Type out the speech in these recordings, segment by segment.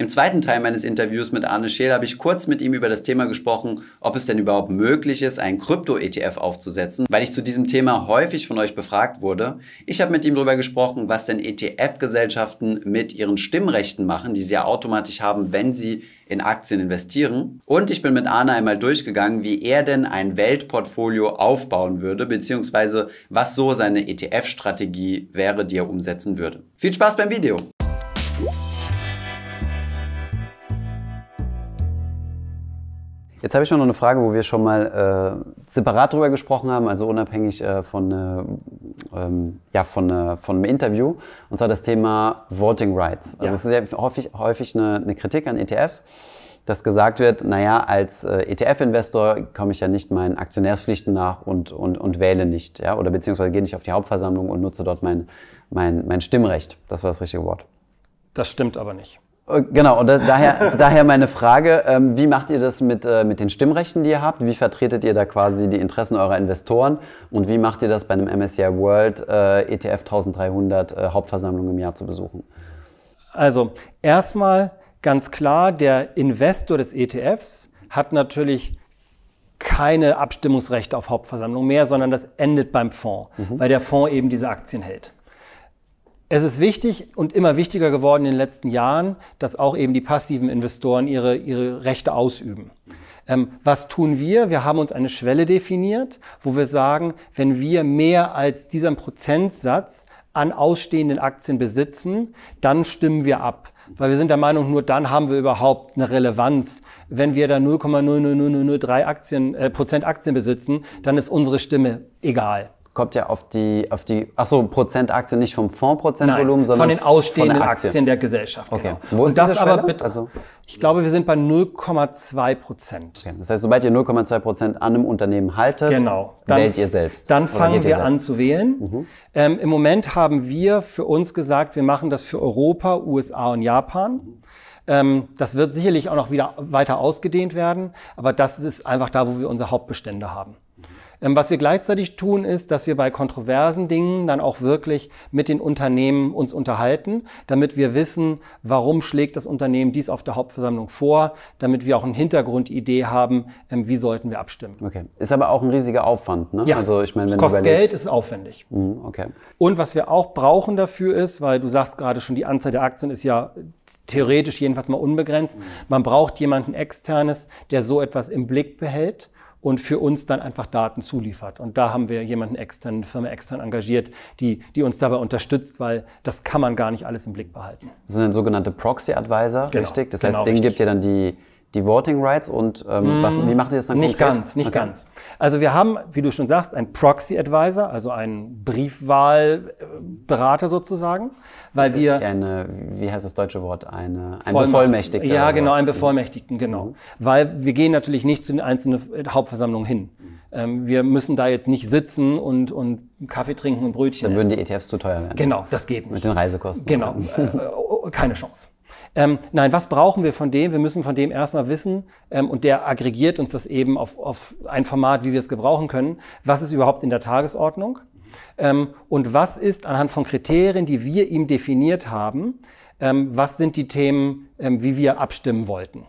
Im zweiten Teil meines Interviews mit Arne Scheel habe ich kurz mit ihm über das Thema gesprochen, ob es denn überhaupt möglich ist, einen Krypto-ETF aufzusetzen, weil ich zu diesem Thema häufig von euch befragt wurde. Ich habe mit ihm darüber gesprochen, was denn ETF-Gesellschaften mit ihren Stimmrechten machen, die sie ja automatisch haben, wenn sie in Aktien investieren. Und ich bin mit Arne einmal durchgegangen, wie er denn ein Weltportfolio aufbauen würde, beziehungsweise was so seine ETF-Strategie wäre, die er umsetzen würde. Viel Spaß beim Video! Jetzt habe ich noch eine Frage, wo wir schon mal äh, separat drüber gesprochen haben, also unabhängig äh, von, äh, ähm, ja, von, äh, von einem Interview, und zwar das Thema Voting Rights. Also es ja. ist ja häufig, häufig eine, eine, Kritik an ETFs, dass gesagt wird, naja, als äh, ETF-Investor komme ich ja nicht meinen Aktionärspflichten nach und, und, und wähle nicht, ja, oder beziehungsweise gehe nicht auf die Hauptversammlung und nutze dort mein, mein, mein Stimmrecht. Das war das richtige Wort. Das stimmt aber nicht. Äh, genau, und da, daher, daher meine Frage, ähm, wie macht ihr das mit, äh, mit den Stimmrechten, die ihr habt? Wie vertretet ihr da quasi die Interessen eurer Investoren? Und wie macht ihr das bei einem MSCI World äh, ETF 1300 äh, Hauptversammlung im Jahr zu besuchen? Also erstmal ganz klar, der Investor des ETFs hat natürlich keine Abstimmungsrechte auf Hauptversammlung mehr, sondern das endet beim Fonds, mhm. weil der Fonds eben diese Aktien hält. Es ist wichtig und immer wichtiger geworden in den letzten Jahren, dass auch eben die passiven Investoren ihre, ihre Rechte ausüben. Ähm, was tun wir? Wir haben uns eine Schwelle definiert, wo wir sagen, wenn wir mehr als diesen Prozentsatz an ausstehenden Aktien besitzen, dann stimmen wir ab. Weil wir sind der Meinung, nur dann haben wir überhaupt eine Relevanz. Wenn wir da 0,00003 Aktien, äh, Prozent Aktien besitzen, dann ist unsere Stimme egal kommt ja auf die, auf die, ach so, Prozentaktie nicht vom Fondprozentvolumen, sondern von den ausstehenden von der Aktien der Gesellschaft. Okay. Genau. Wo ist das aber bitte? Also, ich glaube, wir sind bei 0,2 Prozent. Okay. Das heißt, sobald ihr 0,2 Prozent an einem Unternehmen haltet, genau. dann, wählt ihr selbst. Dann fangen wir an zu wählen. Mhm. Ähm, Im Moment haben wir für uns gesagt, wir machen das für Europa, USA und Japan ähm, das wird sicherlich auch noch wieder weiter ausgedehnt werden, aber das ist einfach da, wo wir unsere Hauptbestände haben. Ähm, was wir gleichzeitig tun, ist, dass wir bei kontroversen Dingen dann auch wirklich mit den Unternehmen uns unterhalten, damit wir wissen, warum schlägt das Unternehmen dies auf der Hauptversammlung vor, damit wir auch eine Hintergrundidee haben, ähm, wie sollten wir abstimmen. Okay. Ist aber auch ein riesiger Aufwand. Ne? Ja. Also ich meine, wenn kostet Geld, ist aufwendig. Mhm, okay. Und was wir auch brauchen dafür ist, weil du sagst gerade schon, die Anzahl der Aktien ist ja theoretisch jedenfalls mal unbegrenzt. Mhm. Man braucht jemanden externes, der so etwas im Blick behält und für uns dann einfach Daten zuliefert. Und da haben wir jemanden extern, eine Firma extern engagiert, die, die uns dabei unterstützt, weil das kann man gar nicht alles im Blick behalten. Das sind dann sogenannte Proxy-Advisor, genau, richtig? Das genau, heißt, denen richtig. gibt ihr dann die die Voting Rights und ähm, mm, was, wie macht ihr das dann nicht konkret? Nicht ganz, nicht okay. ganz. Also wir haben, wie du schon sagst, einen Proxy Advisor, also einen Briefwahlberater sozusagen, weil äh, wir eine, wie heißt das deutsche Wort, eine ein Bevollmächtigter. Ja, genau, einen mhm. Bevollmächtigten, genau, mhm. weil wir gehen natürlich nicht zu den einzelnen Hauptversammlungen hin. Mhm. Ähm, wir müssen da jetzt nicht sitzen und, und Kaffee trinken und Brötchen. Dann würden essen. die ETFs zu teuer werden. Genau, das geht nicht. Mit den Reisekosten. Genau, äh, äh keine Chance. Ähm, nein, was brauchen wir von dem? Wir müssen von dem erstmal wissen ähm, und der aggregiert uns das eben auf, auf ein Format, wie wir es gebrauchen können. Was ist überhaupt in der Tagesordnung? Ähm, und was ist anhand von Kriterien, die wir ihm definiert haben, ähm, was sind die Themen, ähm, wie wir abstimmen wollten?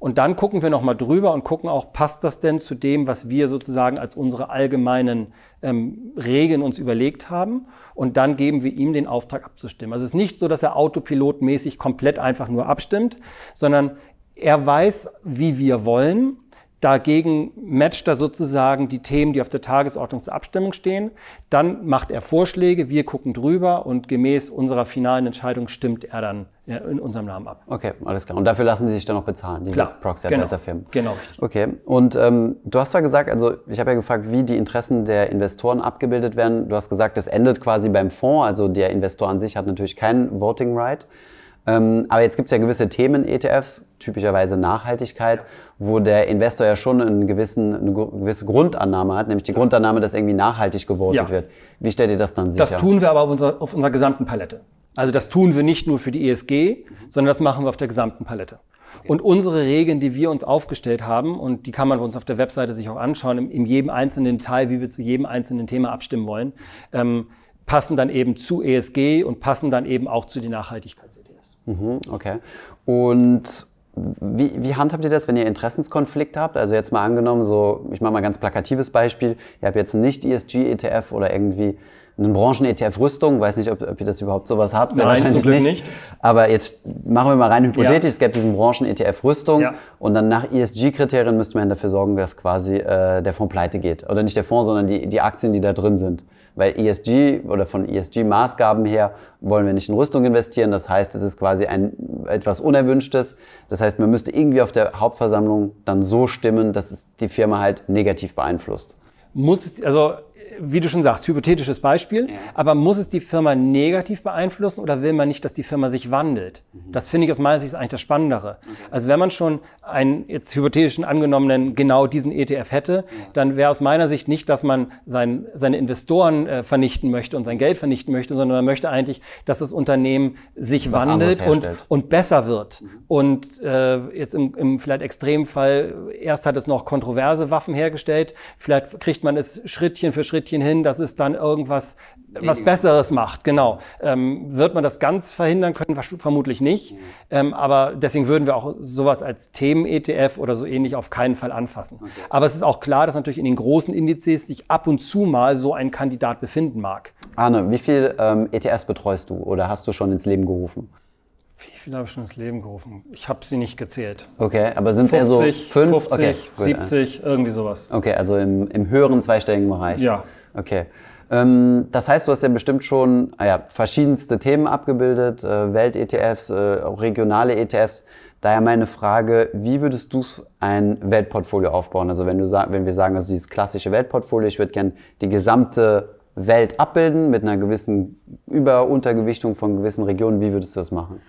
Und dann gucken wir nochmal drüber und gucken auch, passt das denn zu dem, was wir sozusagen als unsere allgemeinen ähm, Regeln uns überlegt haben. Und dann geben wir ihm den Auftrag abzustimmen. Also es ist nicht so, dass er autopilotmäßig komplett einfach nur abstimmt, sondern er weiß, wie wir wollen Dagegen matcht er sozusagen die Themen, die auf der Tagesordnung zur Abstimmung stehen. Dann macht er Vorschläge, wir gucken drüber und gemäß unserer finalen Entscheidung stimmt er dann äh, in unserem Namen ab. Okay, alles klar. Und dafür lassen Sie sich dann noch bezahlen, diese proxy genau. advisor firmen Genau. Richtig. Okay. Und ähm, du hast zwar gesagt, also ich habe ja gefragt, wie die Interessen der Investoren abgebildet werden. Du hast gesagt, das endet quasi beim Fonds, also der Investor an sich hat natürlich keinen Voting Right. Ähm, aber jetzt gibt es ja gewisse Themen-ETFs, typischerweise Nachhaltigkeit, wo der Investor ja schon einen gewissen, eine gewisse Grundannahme hat, nämlich die Grundannahme, dass irgendwie nachhaltig geworden ja. wird. Wie stellt ihr das dann sicher? Das tun wir aber auf unserer, auf unserer gesamten Palette. Also das tun wir nicht nur für die ESG, mhm. sondern das machen wir auf der gesamten Palette. Und unsere Regeln, die wir uns aufgestellt haben, und die kann man bei uns auf der Webseite sich auch anschauen, in, in jedem einzelnen Teil, wie wir zu jedem einzelnen Thema abstimmen wollen, ähm, passen dann eben zu ESG und passen dann eben auch zu den Nachhaltigkeits Mhm, okay. Und wie, wie, handhabt ihr das, wenn ihr Interessenskonflikt habt? Also jetzt mal angenommen, so, ich mache mal ein ganz plakatives Beispiel, ihr habt jetzt nicht ESG-ETF oder irgendwie einen Branchen-ETF-Rüstung, weiß nicht, ob, ob, ihr das überhaupt sowas habt, Nein, wahrscheinlich nicht. nicht. Aber jetzt machen wir mal rein hypothetisch, ja. es gäbe diesen Branchen-ETF-Rüstung ja. und dann nach ESG-Kriterien müsste man dafür sorgen, dass quasi äh, der Fonds pleite geht. Oder nicht der Fonds, sondern die, die Aktien, die da drin sind. Weil ESG oder von ESG-Maßgaben her wollen wir nicht in Rüstung investieren. Das heißt, es ist quasi ein, etwas Unerwünschtes. Das heißt, man müsste irgendwie auf der Hauptversammlung dann so stimmen, dass es die Firma halt negativ beeinflusst. Muss, also wie du schon sagst, hypothetisches Beispiel, ja. aber muss es die Firma negativ beeinflussen oder will man nicht, dass die Firma sich wandelt? Mhm. Das finde ich aus meiner Sicht eigentlich das Spannendere. Okay. Also wenn man schon einen jetzt hypothetischen angenommenen genau diesen ETF hätte, ja. dann wäre aus meiner Sicht nicht, dass man sein, seine Investoren äh, vernichten möchte und sein Geld vernichten möchte, sondern man möchte eigentlich, dass das Unternehmen sich Was wandelt und, und besser wird. Mhm. Und äh, jetzt im, im vielleicht Extremfall, erst hat es noch kontroverse Waffen hergestellt, vielleicht kriegt man es Schrittchen für Schrittchen Schrittchen hin, dass es dann irgendwas was Besseres macht, genau. Ähm, wird man das ganz verhindern können? Vermutlich nicht. Mhm. Ähm, aber deswegen würden wir auch sowas als Themen-ETF oder so ähnlich auf keinen Fall anfassen. Okay. Aber es ist auch klar, dass natürlich in den großen Indizes sich ab und zu mal so ein Kandidat befinden mag. Arne, wie viel ähm, ETFs betreust du oder hast du schon ins Leben gerufen? viele habe ich schon ins Leben gerufen? Ich habe sie nicht gezählt. Okay, aber sind es eher so 5, 50, okay, 70, gut. irgendwie sowas. Okay, also im, im höheren zweistelligen Bereich. Ja. Okay. Ähm, das heißt, du hast ja bestimmt schon ah ja, verschiedenste Themen abgebildet, äh, Welt-ETFs, äh, auch regionale ETFs. Daher meine Frage, wie würdest du ein Weltportfolio aufbauen? Also wenn, du, wenn wir sagen, also dieses klassische Weltportfolio, ich würde gerne die gesamte Welt abbilden mit einer gewissen Über- Untergewichtung von gewissen Regionen, wie würdest du das machen?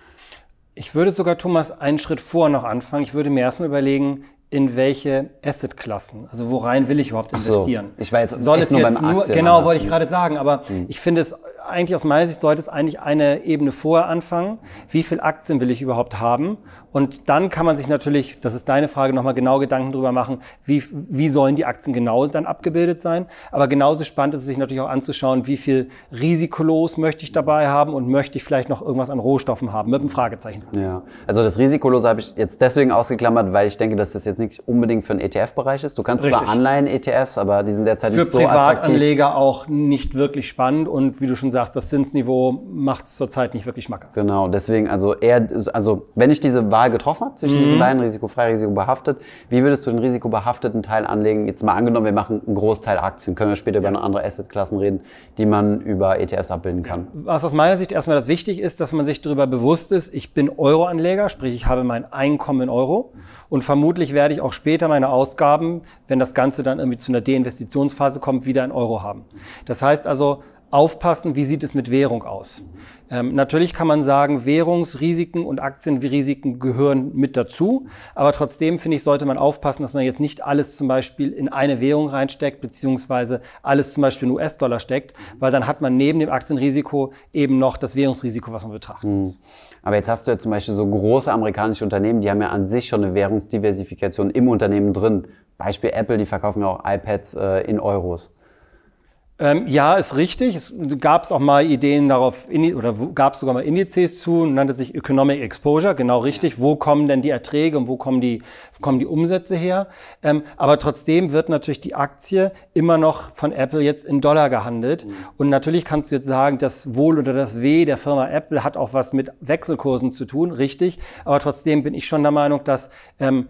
Ich würde sogar, Thomas, einen Schritt vor noch anfangen. Ich würde mir erstmal überlegen, in welche Assetklassen, also worein will ich überhaupt investieren? So, ich war jetzt, Soll es nur jetzt beim Aktien, nur, Genau, wollte ich gerade sagen, aber mhm. ich finde es eigentlich aus meiner Sicht sollte es eigentlich eine Ebene vorher anfangen. Wie viel Aktien will ich überhaupt haben und dann kann man sich natürlich, das ist deine Frage, nochmal genau Gedanken drüber machen, wie, wie sollen die Aktien genau dann abgebildet sein. Aber genauso spannend ist es sich natürlich auch anzuschauen, wie viel risikolos möchte ich dabei haben und möchte ich vielleicht noch irgendwas an Rohstoffen haben, mit einem Fragezeichen. Ja, also das risikolose habe ich jetzt deswegen ausgeklammert, weil ich denke, dass das jetzt nicht unbedingt für den ETF-Bereich ist. Du kannst Richtig. zwar Anleihen-ETFs, aber die sind derzeit für nicht so attraktiv. Für Privatanleger auch nicht wirklich spannend und wie du schon sagst, das Zinsniveau macht es zurzeit nicht wirklich schmackhaft. Genau, deswegen also eher, also wenn ich diese Wahl Wahl getroffen habt zwischen mhm. diesen beiden, risikofrei, risikobehaftet. Wie würdest du den risikobehafteten Teil anlegen? Jetzt mal angenommen, wir machen einen Großteil Aktien, können wir später ja. über andere Assetklassen reden, die man über ETFs abbilden kann. Was aus meiner Sicht erstmal das wichtig ist, dass man sich darüber bewusst ist, ich bin Euroanleger, sprich ich habe mein Einkommen in Euro und vermutlich werde ich auch später meine Ausgaben, wenn das Ganze dann irgendwie zu einer Deinvestitionsphase kommt, wieder in Euro haben. Das heißt also, aufpassen, wie sieht es mit Währung aus. Ähm, natürlich kann man sagen, Währungsrisiken und Aktienrisiken gehören mit dazu. Aber trotzdem, finde ich, sollte man aufpassen, dass man jetzt nicht alles zum Beispiel in eine Währung reinsteckt, beziehungsweise alles zum Beispiel in US-Dollar steckt, weil dann hat man neben dem Aktienrisiko eben noch das Währungsrisiko, was man betrachten hm. muss. Aber jetzt hast du ja zum Beispiel so große amerikanische Unternehmen, die haben ja an sich schon eine Währungsdiversifikation im Unternehmen drin. Beispiel Apple, die verkaufen ja auch iPads äh, in Euros. Ähm, ja, ist richtig. Es gab es auch mal Ideen darauf, oder gab es sogar mal Indizes zu, nannte sich Economic Exposure, genau richtig. Wo kommen denn die Erträge und wo kommen die, kommen die Umsätze her? Ähm, aber trotzdem wird natürlich die Aktie immer noch von Apple jetzt in Dollar gehandelt. Mhm. Und natürlich kannst du jetzt sagen, das Wohl oder das Weh der Firma Apple hat auch was mit Wechselkursen zu tun, richtig. Aber trotzdem bin ich schon der Meinung, dass ähm,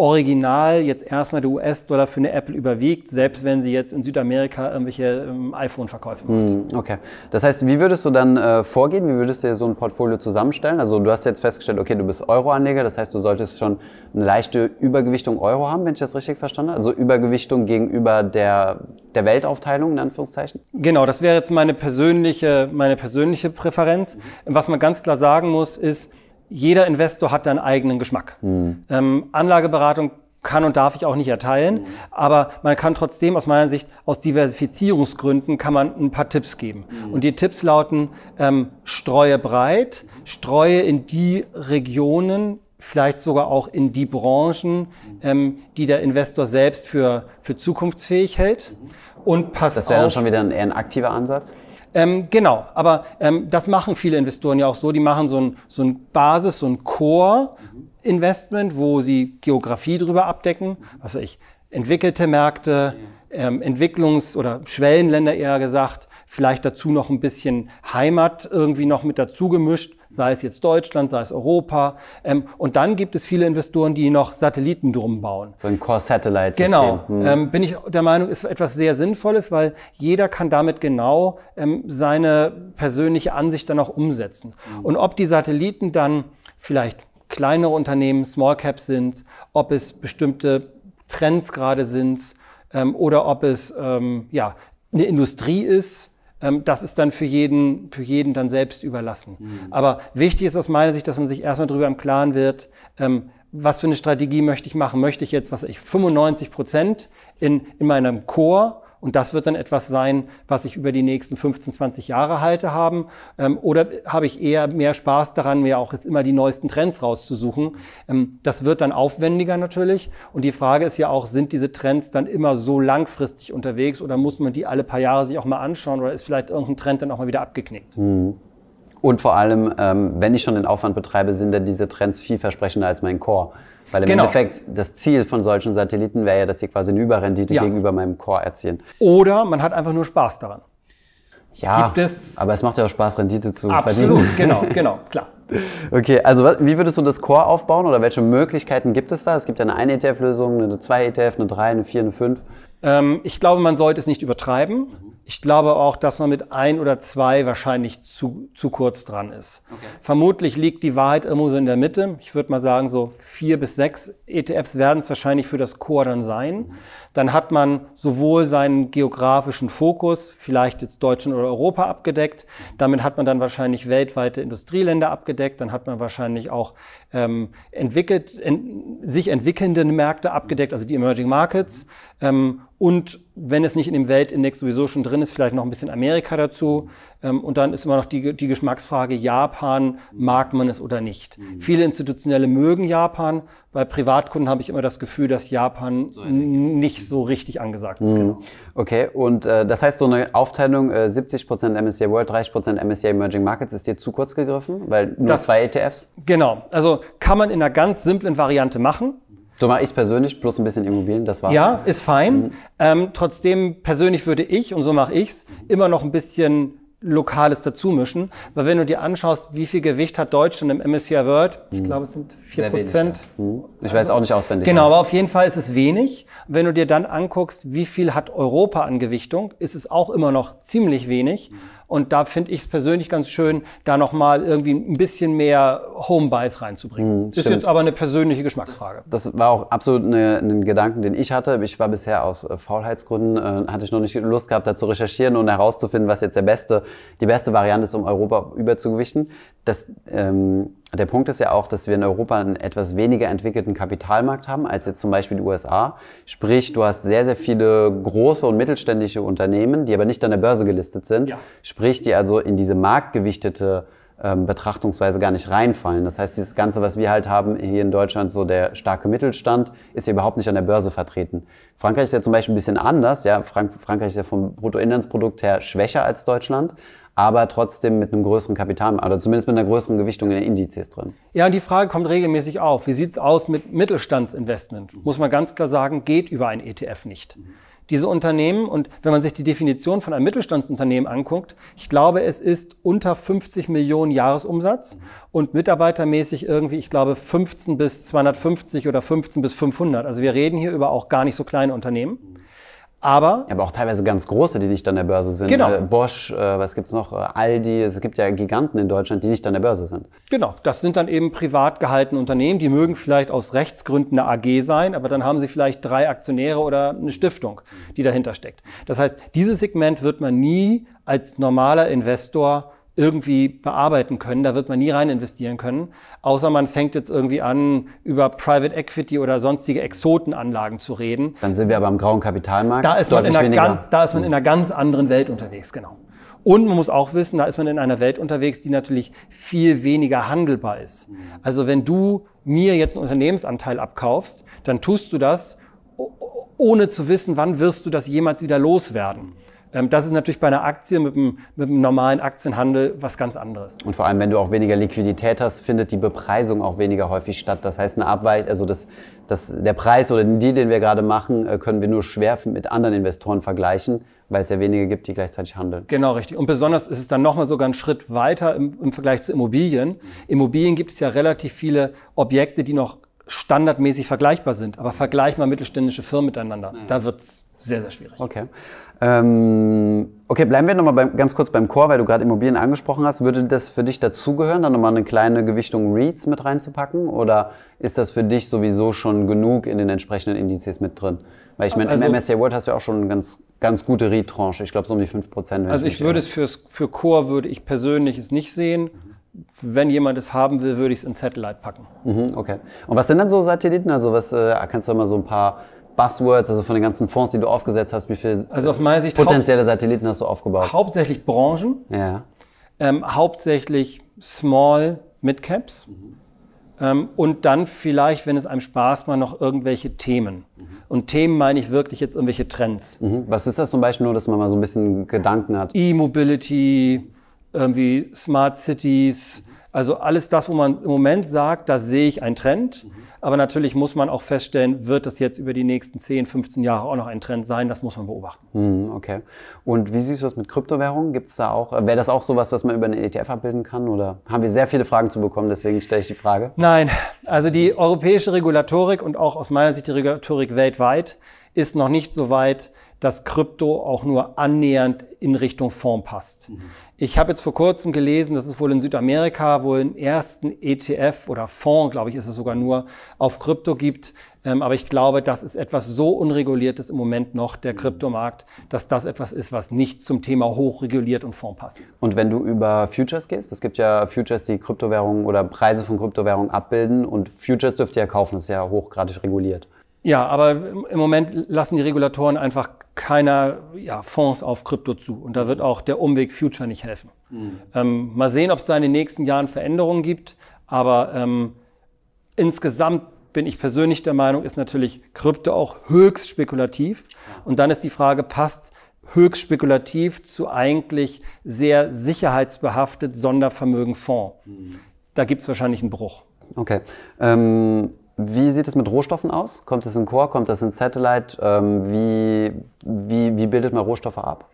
original jetzt erstmal der US-Dollar für eine Apple überwiegt, selbst wenn sie jetzt in Südamerika irgendwelche ähm, iPhone-Verkäufe macht. Hm, okay. Das heißt, wie würdest du dann äh, vorgehen? Wie würdest du dir so ein Portfolio zusammenstellen? Also du hast jetzt festgestellt, okay, du bist Euro-Anleger, das heißt, du solltest schon eine leichte Übergewichtung Euro haben, wenn ich das richtig verstanden habe. Also Übergewichtung gegenüber der, der Weltaufteilung, in Anführungszeichen. Genau, das wäre jetzt meine persönliche, meine persönliche Präferenz. Mhm. Was man ganz klar sagen muss, ist, jeder Investor hat seinen eigenen Geschmack. Mhm. Ähm, Anlageberatung kann und darf ich auch nicht erteilen, mhm. aber man kann trotzdem aus meiner Sicht aus Diversifizierungsgründen kann man ein paar Tipps geben. Mhm. Und die Tipps lauten: ähm, Streue breit, streue in die Regionen, vielleicht sogar auch in die Branchen, mhm. ähm, die der Investor selbst für für zukunftsfähig hält. Mhm. Und passt Das wäre dann schon wieder ein, eher ein aktiver Ansatz. Ähm, genau, aber ähm, das machen viele Investoren ja auch so. Die machen so ein, so ein Basis, so ein Core-Investment, wo sie Geografie drüber abdecken. Was weiß ich, entwickelte Märkte, ähm, Entwicklungs- oder Schwellenländer eher gesagt, vielleicht dazu noch ein bisschen Heimat irgendwie noch mit dazu gemischt sei es jetzt Deutschland, sei es Europa. Ähm, und dann gibt es viele Investoren, die noch Satelliten drum bauen. So ein Core-Satellite-System. Genau. Hm. Ähm, bin ich der Meinung, ist etwas sehr Sinnvolles, weil jeder kann damit genau ähm, seine persönliche Ansicht dann auch umsetzen. Mhm. Und ob die Satelliten dann vielleicht kleinere Unternehmen, Small Caps sind, ob es bestimmte Trends gerade sind ähm, oder ob es ähm, ja, eine Industrie ist, ähm, das ist dann für jeden, für jeden dann selbst überlassen. Mhm. Aber wichtig ist aus meiner Sicht, dass man sich erstmal darüber im Klaren wird, ähm, was für eine Strategie möchte ich machen? Möchte ich jetzt, was ich, 95 Prozent in, in meinem Chor und das wird dann etwas sein, was ich über die nächsten 15, 20 Jahre halte haben. Ähm, oder habe ich eher mehr Spaß daran, mir auch jetzt immer die neuesten Trends rauszusuchen? Ähm, das wird dann aufwendiger natürlich. Und die Frage ist ja auch, sind diese Trends dann immer so langfristig unterwegs oder muss man die alle paar Jahre sich auch mal anschauen oder ist vielleicht irgendein Trend dann auch mal wieder abgeknickt? Mhm. Und vor allem, ähm, wenn ich schon den Aufwand betreibe, sind denn diese Trends vielversprechender als mein Core. Weil im genau. Endeffekt das Ziel von solchen Satelliten wäre ja, dass sie quasi eine Überrendite ja. gegenüber meinem Core erzielen. Oder man hat einfach nur Spaß daran. Ja, es aber es macht ja auch Spaß, Rendite zu absolut, verdienen. Absolut, genau, genau, klar. Okay, also wie würdest du das Core aufbauen oder welche Möglichkeiten gibt es da? Es gibt ja eine 1 ETF-Lösung, eine 2 ETF, eine 3, e eine 4, eine 5. Ähm, ich glaube, man sollte es nicht übertreiben. Mhm. Ich glaube auch, dass man mit ein oder zwei wahrscheinlich zu, zu kurz dran ist. Okay. Vermutlich liegt die Wahrheit irgendwo so in der Mitte. Ich würde mal sagen, so vier bis sechs ETFs werden es wahrscheinlich für das Core dann sein. Mhm. Dann hat man sowohl seinen geografischen Fokus, vielleicht jetzt Deutschland oder Europa abgedeckt. Damit hat man dann wahrscheinlich weltweite Industrieländer abgedeckt. Dann hat man wahrscheinlich auch ähm, entwickelt, ent, sich entwickelnde Märkte abgedeckt, also die Emerging Markets. Mhm. Ähm, und wenn es nicht in dem Weltindex sowieso schon drin ist, vielleicht noch ein bisschen Amerika dazu. Ähm, und dann ist immer noch die, die Geschmacksfrage, Japan, mag man es oder nicht? Mhm. Viele Institutionelle mögen Japan. Bei Privatkunden habe ich immer das Gefühl, dass Japan so nicht so richtig angesagt ist. Mhm. Genau. Okay, und äh, das heißt, so eine Aufteilung äh, 70% MSCI World, 30% MSCI Emerging Markets ist dir zu kurz gegriffen, weil nur das, zwei ETFs? Genau, also kann man in einer ganz simplen Variante machen. So mache ich persönlich, bloß ein bisschen Immobilien, das war's. Ja, ist fein. Mhm. Ähm, trotzdem, persönlich würde ich, und so mache ich's, immer noch ein bisschen Lokales dazumischen. Weil wenn du dir anschaust, wie viel Gewicht hat Deutschland im MSCI World, ich mhm. glaube, es sind vier Prozent. Ja. Mhm. Ich also, weiß auch nicht auswendig. Genau, aber auf jeden Fall ist es wenig. Wenn du dir dann anguckst, wie viel hat Europa an Gewichtung, ist es auch immer noch ziemlich wenig. Mhm. Und da finde ich es persönlich ganz schön, da nochmal irgendwie ein bisschen mehr Home-Bias reinzubringen. Mhm, ist jetzt aber eine persönliche Geschmacksfrage. Das, das war auch absolut ein Gedanken, den ich hatte. Ich war bisher aus äh, Faulheitsgründen, äh, hatte ich noch nicht Lust gehabt, da zu recherchieren und herauszufinden, was jetzt der beste, die beste Variante ist, um Europa überzugewichten. Das, ähm, der Punkt ist ja auch, dass wir in Europa einen etwas weniger entwickelten Kapitalmarkt haben als jetzt zum Beispiel die USA. Sprich, du hast sehr, sehr viele große und mittelständische Unternehmen, die aber nicht an der Börse gelistet sind. Ja. Sprich, die also in diese marktgewichtete ähm, Betrachtungsweise gar nicht reinfallen. Das heißt, dieses Ganze, was wir halt haben hier in Deutschland, so der starke Mittelstand, ist ja überhaupt nicht an der Börse vertreten. Frankreich ist ja zum Beispiel ein bisschen anders. Ja, Frank Frankreich ist ja vom Bruttoinlandsprodukt her schwächer als Deutschland aber trotzdem mit einem größeren Kapital, oder also zumindest mit einer größeren Gewichtung in den Indizes drin. Ja, und die Frage kommt regelmäßig auf. Wie sieht es aus mit Mittelstandsinvestment? Muss man ganz klar sagen, geht über ein ETF nicht diese Unternehmen, und wenn man sich die Definition von einem Mittelstandsunternehmen anguckt, ich glaube, es ist unter 50 Millionen Jahresumsatz und mitarbeitermäßig irgendwie, ich glaube, 15 bis 250 oder 15 bis 500. Also wir reden hier über auch gar nicht so kleine Unternehmen. Aber, aber auch teilweise ganz große, die nicht an der Börse sind. Genau. Äh, Bosch, äh, was gibt's noch? Äh, Aldi. Es gibt ja Giganten in Deutschland, die nicht an der Börse sind. Genau. Das sind dann eben privat gehaltene Unternehmen. Die mögen vielleicht aus Rechtsgründen eine AG sein, aber dann haben sie vielleicht drei Aktionäre oder eine Stiftung, die dahinter steckt. Das heißt, dieses Segment wird man nie als normaler Investor irgendwie bearbeiten können. Da wird man nie rein investieren können. Außer man fängt jetzt irgendwie an, über Private Equity oder sonstige Exotenanlagen zu reden. Dann sind wir aber am grauen Kapitalmarkt. Da ist man, in einer, ganz, da ist man in einer ganz anderen Welt unterwegs, genau. Und man muss auch wissen, da ist man in einer Welt unterwegs, die natürlich viel weniger handelbar ist. Also wenn du mir jetzt einen Unternehmensanteil abkaufst, dann tust du das, ohne zu wissen, wann wirst du das jemals wieder loswerden. Ähm, das ist natürlich bei einer Aktie mit einem, mit einem, normalen Aktienhandel was ganz anderes. Und vor allem, wenn du auch weniger Liquidität hast, findet die Bepreisung auch weniger häufig statt. Das heißt, eine Abweich, also das, das, der Preis oder den Deal, den wir gerade machen, äh, können wir nur schwer mit anderen Investoren vergleichen, weil es ja wenige gibt, die gleichzeitig handeln. Genau, richtig. Und besonders ist es dann nochmal sogar einen Schritt weiter im, im Vergleich zu Immobilien. Immobilien gibt es ja relativ viele Objekte, die noch standardmäßig vergleichbar sind. Aber vergleich mal mittelständische Firmen miteinander. Da wird es sehr, sehr schwierig. Okay. Ähm, okay, bleiben wir nochmal ganz kurz beim Core, weil du gerade Immobilien angesprochen hast. Würde das für dich dazugehören, dann nochmal eine kleine Gewichtung REITs mit reinzupacken? Oder ist das für dich sowieso schon genug in den entsprechenden Indizes mit drin? Weil ich meine, also, im MSCI World hast du ja auch schon eine ganz, ganz gute REIT-Tranche. Ich glaube, so um die 5%. Wenn also ich, würde es für Core, würde ich persönlich es nicht sehen. Mhm wenn jemand es haben will, würde ich es in Satellite packen. Mhm, okay. Und was sind dann so Satelliten? Also was äh, kannst du mal so ein paar Buzzwords, also von den ganzen Fonds, die du aufgesetzt hast, wie viele also aus meiner Sicht äh, potenzielle Satelliten hast du aufgebaut? Hauptsächlich Branchen. Ja. Ähm, hauptsächlich Small Mid Caps. Mhm. Ähm, und dann vielleicht, wenn es einem Spaß macht, noch irgendwelche Themen. Mhm. Und Themen meine ich wirklich jetzt irgendwelche Trends. Mhm. Was ist das zum Beispiel, nur dass man mal so ein bisschen Gedanken hat? E-Mobility, irgendwie Smart Cities, also alles das, wo man im Moment sagt, da sehe ich einen Trend. Aber natürlich muss man auch feststellen, wird das jetzt über die nächsten 10, 15 Jahre auch noch ein Trend sein? Das muss man beobachten. Hm, okay. Und wie siehst du das mit Kryptowährungen? Gibt es da auch, äh, wäre das auch sowas, was man über einen ETF abbilden kann? Oder haben wir sehr viele Fragen zu bekommen, deswegen stelle ich die Frage? Nein, also die europäische Regulatorik und auch aus meiner Sicht die Regulatorik weltweit ist noch nicht so weit, dass Krypto auch nur annähernd in Richtung Fonds passt. Mhm. Ich habe jetzt vor kurzem gelesen, dass es wohl in Südamerika wohl einen ersten ETF oder Fonds, glaube ich, ist es sogar nur auf Krypto gibt. Ähm, aber ich glaube, das ist etwas so unreguliertes im Moment noch, der mhm. Kryptomarkt, dass das etwas ist, was nicht zum Thema hochreguliert und Fonds passt. Und wenn du über Futures gehst, es gibt ja Futures, die Kryptowährungen oder Preise von Kryptowährungen abbilden und Futures dürft ihr ja kaufen, das ist ja hochgradig reguliert. Ja, aber im Moment lassen die Regulatoren einfach keiner ja, Fonds auf Krypto zu. Und da wird auch der Umweg Future nicht helfen. Mhm. Ähm, mal sehen, ob es da in den nächsten Jahren Veränderungen gibt. Aber ähm, insgesamt bin ich persönlich der Meinung, ist natürlich Krypto auch höchst spekulativ. Und dann ist die Frage, passt höchst spekulativ zu eigentlich sehr sicherheitsbehaftet Sondervermögenfonds? Mhm. Da gibt es wahrscheinlich einen Bruch. Okay. Ähm, wie sieht es mit Rohstoffen aus? Kommt es in Core, kommt es in Satellite? Ähm, wie, wie, wie bildet man Rohstoffe ab?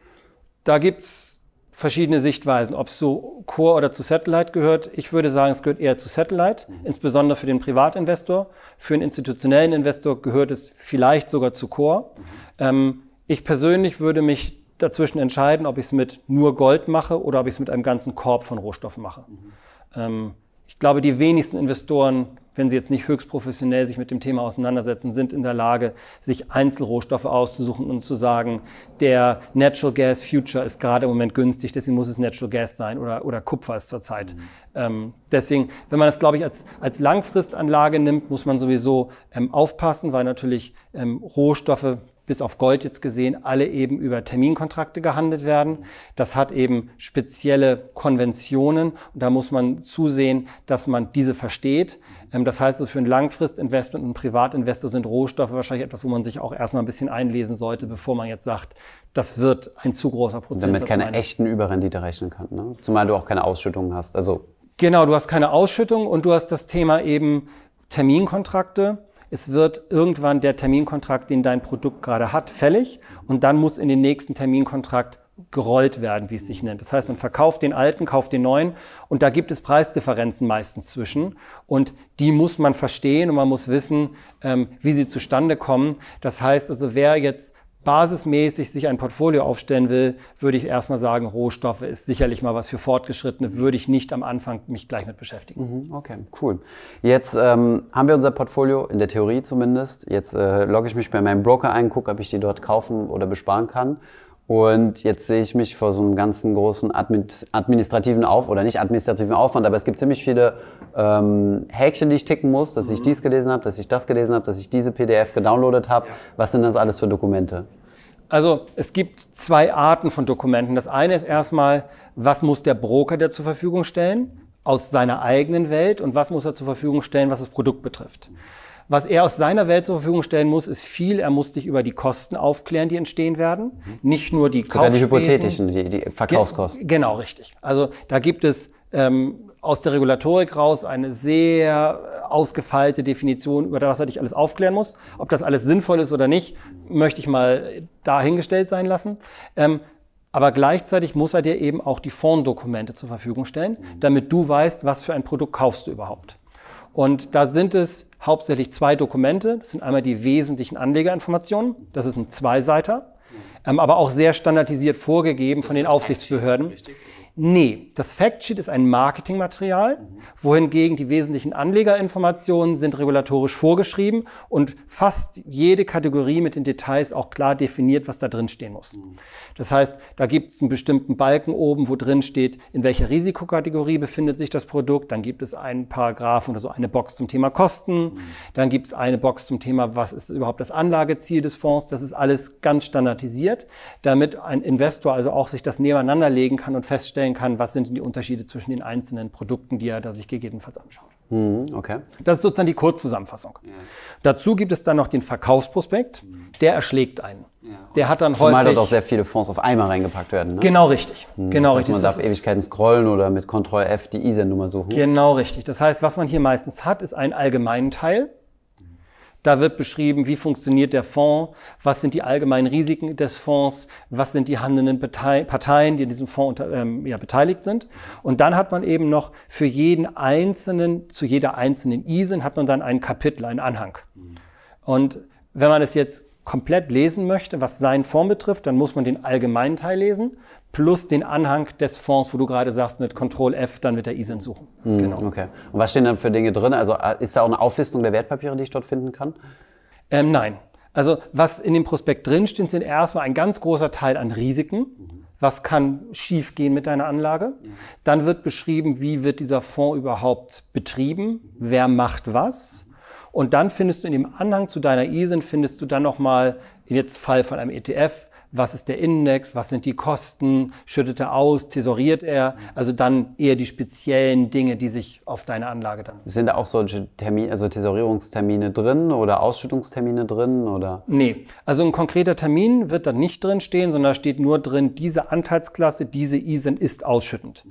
Da gibt es verschiedene Sichtweisen, ob es zu Core oder zu Satellite gehört. Ich würde sagen, es gehört eher zu Satellite, mhm. insbesondere für den Privatinvestor. Für einen institutionellen Investor gehört es vielleicht sogar zu Core. Mhm. Ähm, ich persönlich würde mich dazwischen entscheiden, ob ich es mit nur Gold mache oder ob ich es mit einem ganzen Korb von Rohstoffen mache. Mhm. Ähm, ich glaube, die wenigsten Investoren wenn sie jetzt nicht höchst professionell sich mit dem Thema auseinandersetzen, sind in der Lage, sich Einzelrohstoffe auszusuchen und zu sagen, der Natural Gas Future ist gerade im Moment günstig, deswegen muss es Natural Gas sein oder, oder Kupfer ist zurzeit. Mhm. Ähm, deswegen, wenn man das, glaube ich, als, als Langfristanlage nimmt, muss man sowieso ähm, aufpassen, weil natürlich ähm, Rohstoffe bis auf Gold jetzt gesehen, alle eben über Terminkontrakte gehandelt werden. Das hat eben spezielle Konventionen und da muss man zusehen, dass man diese versteht. Ähm, das heißt, also für ein Langfristinvestment und Privatinvestor sind Rohstoffe wahrscheinlich etwas, wo man sich auch erstmal ein bisschen einlesen sollte, bevor man jetzt sagt, das wird ein zu großer Prozess. Damit keine echten Überrendite rechnen kann, ne? zumal du auch keine Ausschüttungen hast. Also Genau, du hast keine Ausschüttung und du hast das Thema eben Terminkontrakte es wird irgendwann der Terminkontrakt, den dein Produkt gerade hat, fällig und dann muss in den nächsten Terminkontrakt gerollt werden, wie es sich nennt. Das heißt, man verkauft den alten, kauft den neuen und da gibt es Preisdifferenzen meistens zwischen und die muss man verstehen und man muss wissen, ähm, wie sie zustande kommen. Das heißt also, wer jetzt basismäßig sich ein Portfolio aufstellen will, würde ich erstmal sagen, Rohstoffe ist sicherlich mal was für Fortgeschrittene, würde ich nicht am Anfang mich gleich mit beschäftigen. Mhm, okay, cool. Jetzt ähm, haben wir unser Portfolio, in der Theorie zumindest. Jetzt äh, logge ich mich bei meinem Broker ein, gucke, ob ich die dort kaufen oder besparen kann. Und jetzt sehe ich mich vor so einem ganzen großen administrativen Aufwand oder nicht administrativen Aufwand, aber es gibt ziemlich viele ähm, Häkchen, die ich ticken muss, dass mhm. ich dies gelesen habe, dass ich das gelesen habe, dass ich diese PDF gedownloadet habe. Ja. Was sind das alles für Dokumente? Also es gibt zwei Arten von Dokumenten. Das eine ist erstmal, was muss der Broker dir zur Verfügung stellen aus seiner eigenen Welt und was muss er zur Verfügung stellen, was das Produkt betrifft. Was er aus seiner Welt zur Verfügung stellen muss, ist viel. Er muss dich über die Kosten aufklären, die entstehen werden. Mhm. Nicht nur die Sogar die hypothetischen, die, die Verkaufskosten. Ge genau, richtig. Also da gibt es ähm, aus der Regulatorik raus eine sehr ausgefeilte Definition, über was er dich alles aufklären muss. Ob das alles sinnvoll ist oder nicht, möchte ich mal dahingestellt sein lassen. Ähm, aber gleichzeitig muss er dir eben auch die Fonddokumente zur Verfügung stellen, mhm. damit du weißt, was für ein Produkt kaufst du überhaupt. Und da sind es hauptsächlich zwei Dokumente. Das sind einmal die wesentlichen Anlegerinformationen. Das ist ein Zweiseiter, ähm, aber auch sehr standardisiert vorgegeben das von den Aufsichtsbehörden. Richtig. Nee, das Factsheet ist ein Marketingmaterial, wohingegen die wesentlichen Anlegerinformationen sind regulatorisch vorgeschrieben und fast jede Kategorie mit den Details auch klar definiert, was da drin stehen muss. Das heißt, da gibt es einen bestimmten Balken oben, wo drin steht, in welcher Risikokategorie befindet sich das Produkt. Dann gibt es einen Paragraphen oder so eine Box zum Thema Kosten. Dann gibt es eine Box zum Thema, was ist überhaupt das Anlageziel des Fonds. Das ist alles ganz standardisiert, damit ein Investor also auch sich das nebeneinander legen kann und feststellen, feststellen kann, was sind denn die Unterschiede zwischen den einzelnen Produkten, die er da sich gegebenenfalls anschaut. Mhm, okay. Das ist sozusagen die Kurzzusammenfassung. Ja. Dazu gibt es dann noch den Verkaufsprospekt, mhm. der erschlägt einen. Ja, der hat dann zumal häufig. Zumal dort auch sehr viele Fonds auf einmal reingepackt werden. Ne? Genau richtig. Mhm, genau das heißt, richtig. Man darf Ewigkeiten scrollen oder mit Ctrl F die ISIN-Nummer e suchen. Genau richtig. Das heißt, was man hier meistens hat, ist einen allgemeinen Teil da wird beschrieben, wie funktioniert der Fonds, was sind die allgemeinen Risiken des Fonds, was sind die handelnden Parteien, die in diesem Fonds unter, ähm, ja, beteiligt sind. Und dann hat man eben noch für jeden einzelnen, zu jeder einzelnen ISIN hat man dann ein Kapitel, einen Anhang. Und wenn man es jetzt komplett lesen möchte, was seinen Fonds betrifft, dann muss man den allgemeinen Teil lesen plus den Anhang des Fonds, wo du gerade sagst, mit Control F dann mit der ISIN suchen. Mhm, genau. Okay. Und was stehen dann für Dinge drin? Also äh, ist da auch eine Auflistung der Wertpapiere, die ich dort finden kann? Ähm, nein. Also was in dem Prospekt drinsteht, sind erstmal ein ganz großer Teil an Risiken. Mhm. Was kann schiefgehen mit deiner Anlage? Dann wird beschrieben, wie wird dieser Fonds überhaupt betrieben? Wer macht was? Und dann findest du in dem Anhang zu deiner ISIN, findest du dann nochmal, jetzt Fall von einem ETF, was ist der Index, was sind die Kosten, schüttet er aus, tesoriert er. Also dann eher die speziellen Dinge, die sich auf deine Anlage dann. Sind da auch solche Termine, also Tesorierungstermine drin oder Ausschüttungstermine drin oder? Nee, also ein konkreter Termin wird da nicht drin stehen, sondern da steht nur drin, diese Anteilsklasse, diese ISIN ist ausschüttend.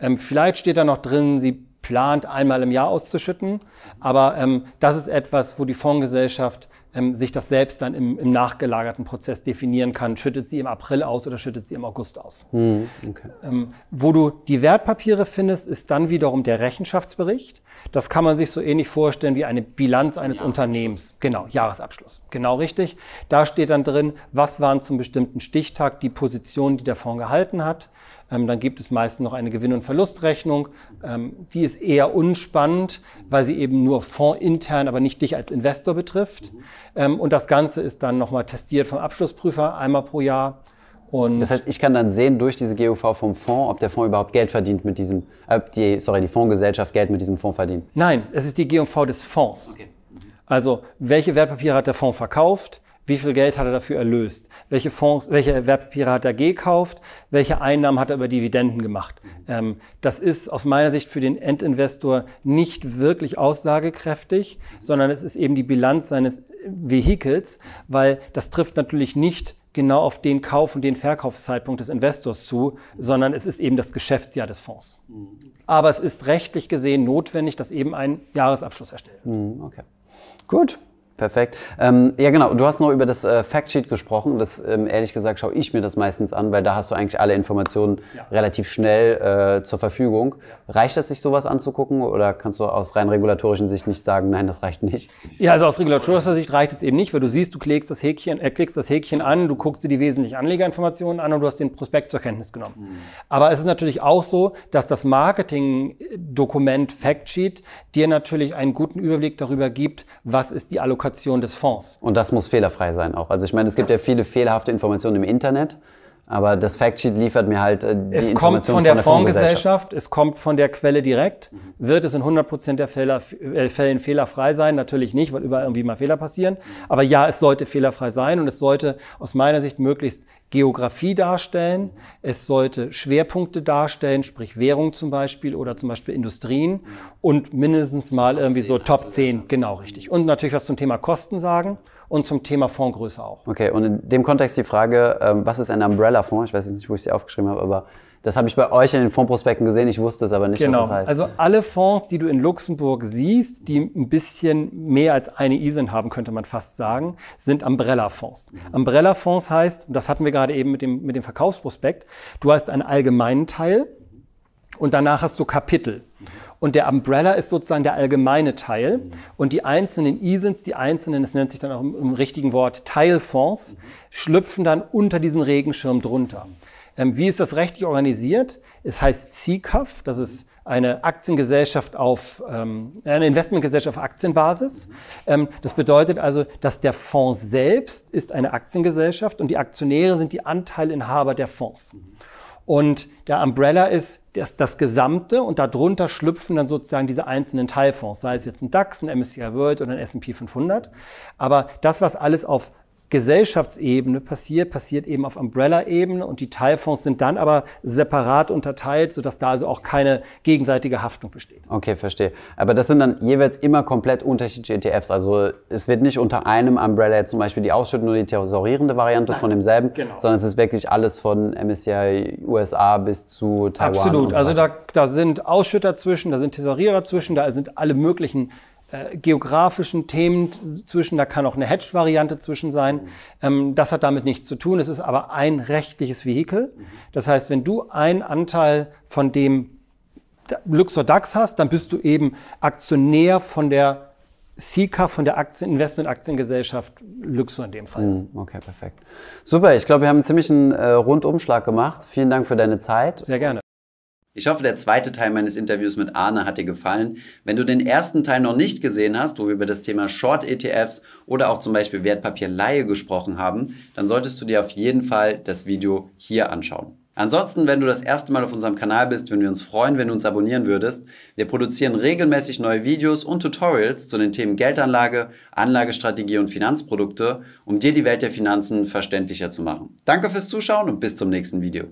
Ähm, vielleicht steht da noch drin, sie plant, einmal im Jahr auszuschütten. Aber ähm, das ist etwas, wo die Fondsgesellschaft ähm, sich das selbst dann im, im, nachgelagerten Prozess definieren kann. Schüttet sie im April aus oder schüttet sie im August aus? Mhm, okay. ähm, wo du die Wertpapiere findest, ist dann wiederum der Rechenschaftsbericht. Das kann man sich so ähnlich vorstellen wie eine Bilanz eines Unternehmens. Genau, Jahresabschluss. Genau richtig. Da steht dann drin, was waren zum bestimmten Stichtag die Positionen, die der Fonds gehalten hat ähm, dann gibt es meistens noch eine Gewinn- und Verlustrechnung. Ähm, die ist eher unspannend, weil sie eben nur fondsintern, aber nicht dich als Investor betrifft. Mhm. und das Ganze ist dann nochmal testiert vom Abschlussprüfer einmal pro Jahr. Und das heißt, ich kann dann sehen durch diese GUV vom Fonds, ob der Fonds überhaupt Geld verdient mit diesem, äh, die, sorry, die Fondsgesellschaft Geld mit diesem Fonds verdient. Nein, es ist die GUV des Fonds. Okay. Also, welche Wertpapiere hat der Fonds verkauft? Wie viel Geld hat er dafür erlöst? Welche Fonds, welche Wertpapiere hat er gekauft? Welche Einnahmen hat er über Dividenden gemacht? Ähm, das ist aus meiner Sicht für den Endinvestor nicht wirklich aussagekräftig, sondern es ist eben die Bilanz seines Vehikels, weil das trifft natürlich nicht genau auf den Kauf- und den Verkaufszeitpunkt des Investors zu, sondern es ist eben das Geschäftsjahr des Fonds. Aber es ist rechtlich gesehen notwendig, dass eben ein Jahresabschluss erstellt wird. Hm, okay. Gut, Perfekt. Ähm, ja, genau. Du hast noch über das äh, Factsheet gesprochen. Das, ähm, ehrlich gesagt, schaue ich mir das meistens an, weil da hast du eigentlich alle Informationen ja. relativ schnell äh, zur Verfügung. Ja. Reicht es, sich sowas anzugucken oder kannst du aus rein regulatorischen Sicht nicht sagen, nein, das reicht nicht? Ja, also aus regulatorischer Sicht reicht es eben nicht, weil du siehst, du klickst das Häkchen, äh, klickst das Häkchen an, du guckst dir die wesentlichen Anlegerinformationen an und du hast den Prospekt zur Kenntnis genommen. Mhm. Aber es ist natürlich auch so, dass das Marketing-Dokument Factsheet dir natürlich einen guten Überblick darüber gibt, was ist die Allokation Information des Fonds. Und das muss fehlerfrei sein auch. Also ich meine, es gibt ja viele fehlerhafte Informationen im Internet. Aber das Factsheet liefert mir halt äh, die es Information kommt von, von der, der Fondsgesellschaft, es kommt von der Quelle direkt. Mhm. Wird es in 100% der Fälle, äh, Fällen fehlerfrei sein? Natürlich nicht, weil überall irgendwie mal Fehler passieren. Aber ja, es sollte fehlerfrei sein und es sollte aus meiner Sicht möglichst Geografie darstellen. Es sollte Schwerpunkte darstellen, sprich Währung zum Beispiel oder zum Beispiel Industrien und mindestens mal irgendwie so Top 10, also, genau richtig. Und natürlich was zum Thema Kosten sagen und zum Thema Fondsgröße auch. Okay, und in dem Kontext die Frage, ähm, was ist ein Umbrella-Fonds? Ich weiß jetzt nicht, wo ich sie aufgeschrieben habe, aber das habe ich bei euch in den Fondsprospekten gesehen, ich wusste es aber nicht, genau. was das heißt. Also alle Fonds, die du in Luxemburg siehst, die ein bisschen mehr als eine ISIN haben, könnte man fast sagen, sind Umbrella-Fonds. Mhm. Umbrella-Fonds heißt, das hatten wir gerade eben mit dem, mit dem Verkaufsprospekt, du hast einen allgemeinen Teil und danach hast du Kapitel. Mhm. Und der Umbrella ist sozusagen der allgemeine Teil. Mhm. Und die einzelnen ISINs, die einzelnen, es nennt sich dann auch im, im richtigen Wort Teilfonds, mhm. schlüpfen dann unter diesen Regenschirm drunter. Ähm, wie ist das rechtlich organisiert? Es heißt CCAF, das ist eine Aktiengesellschaft auf, ähm, eine Investmentgesellschaft auf Aktienbasis. Ähm, das bedeutet also, dass der Fonds selbst ist eine Aktiengesellschaft und die Aktionäre sind die Anteilinhaber der Fonds. Mhm. Und der Umbrella ist das, das Gesamte und darunter schlüpfen dann sozusagen diese einzelnen Teilfonds, sei es jetzt ein DAX, ein MSCI World oder ein S&P 500. Aber das, was alles auf Gesellschaftsebene passiert, passiert eben auf Umbrella-Ebene und die Teilfonds sind dann aber separat unterteilt, sodass da also auch keine gegenseitige Haftung besteht. Okay, verstehe. Aber das sind dann jeweils immer komplett unterschiedliche ETFs. Also es wird nicht unter einem Umbrella zum Beispiel die ausschüttende oder die thesaurierende Variante Nein, von demselben, genau. sondern es ist wirklich alles von MSCI USA bis zu Taiwan. Absolut. So also da, da sind Ausschütter zwischen, da sind Tesorierer zwischen, da sind alle möglichen äh, geografischen Themen zwischen, da kann auch eine Hedge-Variante zwischen sein. Mhm. Ähm, das hat damit nichts zu tun. Es ist aber ein rechtliches Vehikel. Mhm. Das heißt, wenn du einen Anteil von dem Luxor DAX hast, dann bist du eben Aktionär von der Sika von der Aktien, Investmentaktiengesellschaft Luxor in dem Fall. Mhm. Okay, perfekt. Super, ich glaube, wir haben einen ziemlichen äh, Rundumschlag gemacht. Vielen Dank für deine Zeit. Sehr gerne. Ich hoffe, der zweite Teil meines Interviews mit Arne hat dir gefallen. Wenn du den ersten Teil noch nicht gesehen hast, wo wir über das Thema Short-ETFs oder auch zum Beispiel Wertpapierleihe gesprochen haben, dann solltest du dir auf jeden Fall das Video hier anschauen. Ansonsten, wenn du das erste Mal auf unserem Kanal bist, würden wir uns freuen, wenn du uns abonnieren würdest. Wir produzieren regelmäßig neue Videos und Tutorials zu den Themen Geldanlage, Anlagestrategie und Finanzprodukte, um dir die Welt der Finanzen verständlicher zu machen. Danke fürs Zuschauen und bis zum nächsten Video.